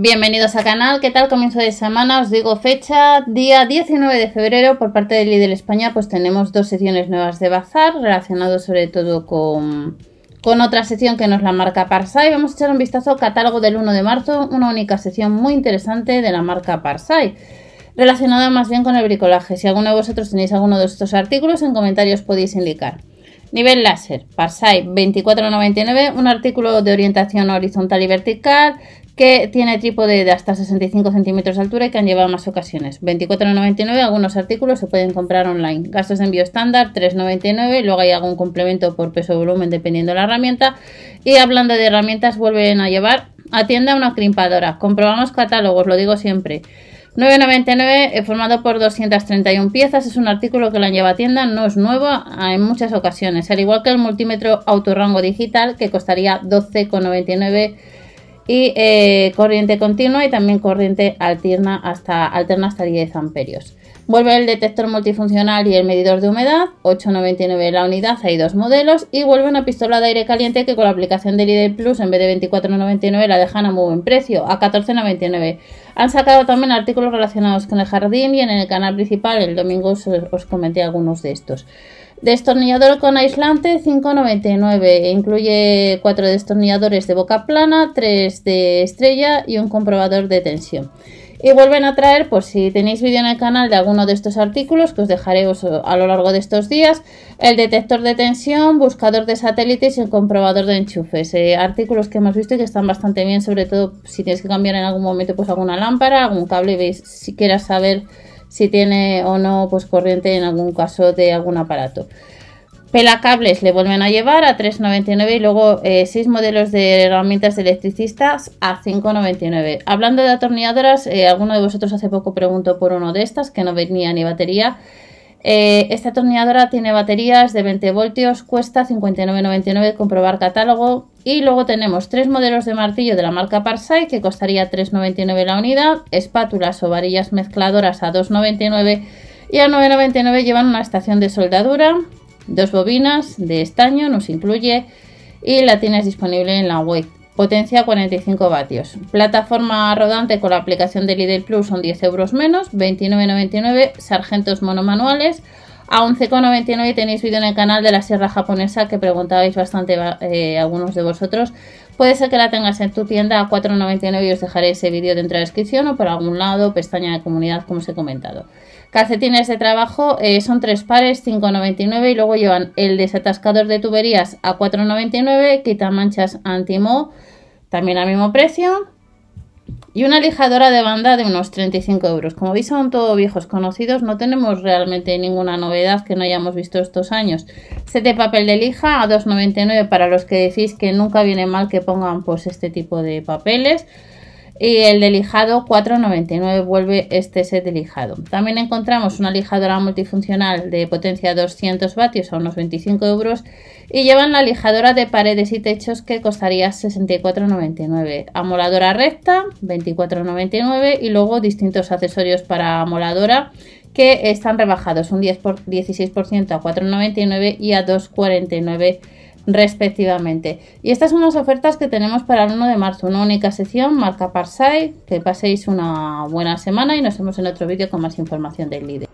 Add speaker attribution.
Speaker 1: Bienvenidos al canal, ¿qué tal? Comienzo de semana, os digo fecha, día 19 de febrero por parte de Lidl España pues tenemos dos sesiones nuevas de bazar relacionadas sobre todo con, otra sesión que nos la marca Parsai. Vamos a echar un vistazo al catálogo del 1 de marzo, una única sesión muy interesante de la marca Parsai relacionada más bien con el bricolaje. Si alguno de vosotros tenéis alguno de estos artículos en comentarios podéis indicar. Nivel láser, Parsai 24.99, un artículo de orientación horizontal y vertical, que tiene trípode de hasta 65 centímetros de altura y que han llevado más ocasiones. 24,99 algunos artículos se pueden comprar online. Gastos de envío estándar 3,99, luego hay algún complemento por peso o volumen dependiendo de la herramienta. Y hablando de herramientas, vuelven a llevar a tienda una crimpadora. Comprobamos catálogos, lo digo siempre. 9,99 eh, formado por 231 piezas. Es un artículo que la llevado a tienda, no es nuevo ah, en muchas ocasiones. Al igual que el multímetro autorango digital que costaría 12,99 y eh, corriente continua y también corriente alterna hasta, alterna 10 amperios. Vuelve el detector multifuncional y el medidor de humedad, 8,99 la unidad, hay dos modelos. Y vuelve una pistola de aire caliente que con la aplicación del ID Plus en vez de 24,99 la dejan a muy buen precio, a 14,99. Han sacado también artículos relacionados con el jardín y en el canal principal el domingo os comenté algunos de estos. Destornillador con aislante 5,99. Incluye cuatro destornilladores de boca plana, tres de estrella y un comprobador de tensión. Y vuelven a traer, por si tenéis vídeo en el canal de alguno de estos artículos, que os dejaré a lo largo de estos días, el detector de tensión, buscador de satélites y el comprobador de enchufes. Eh, artículos que hemos visto y que están bastante bien, sobre todo si tienes que cambiar en algún momento pues alguna lámpara, algún cable, veis si quieras saber si tiene o no pues corriente en algún caso de algún aparato. Pelacables le vuelven a llevar a 3,99 y luego eh, seis modelos de herramientas electricistas a 5,99. Hablando de atornilladoras, eh, alguno de vosotros hace poco preguntó por uno de estas que no venía ni batería. Eh, esta atornilladora tiene baterías de 20 voltios, cuesta 59,99 comprobar catálogo. Y luego tenemos tres modelos de martillo de la marca Parsai que costaría 3,99 la unidad, espátulas o varillas mezcladoras a 2,99 y a 9,99 llevan una estación de soldadura, dos bobinas de estaño, nos incluye y la tienes disponible en la web. Potencia 45 vatios. Plataforma rodante con la aplicación de Lidl Plus son 10 euros menos, 29,99. Sargentos monomanuales a 11,99 tenéis vídeo en el canal de la sierra japonesa que preguntabais bastante eh, algunos de vosotros. Puede ser que la tengas en tu tienda a 4,99 y os dejaré ese vídeo dentro de la descripción o por algún lado, pestaña de comunidad, como os he comentado. Calcetines de trabajo eh, son tres pares, 5,99 y luego llevan el desatascador de tuberías a 4,99, quita manchas antimo, también al mismo precio y una lijadora de banda de unos 35 euros. Como veis son todos viejos conocidos, no tenemos realmente ninguna novedad que no hayamos visto estos años. Set papel de lija a 2,99 para los que decís que nunca viene mal que pongan pues este tipo de papeles y el de lijado 4,99 vuelve este set de lijado. También encontramos una lijadora multifuncional de potencia 200 vatios a unos 25 euros y llevan la lijadora de paredes y techos que costaría 64,99. Amoladora recta 24,99 y luego distintos accesorios para amoladora que están rebajados un 10 por 16% a 4,99 y a 2,49 respectivamente. Y estas son las ofertas que tenemos para el 1 de marzo, una única sesión, marca Parsai, que paséis una buena semana y nos vemos en otro vídeo con más información del líder.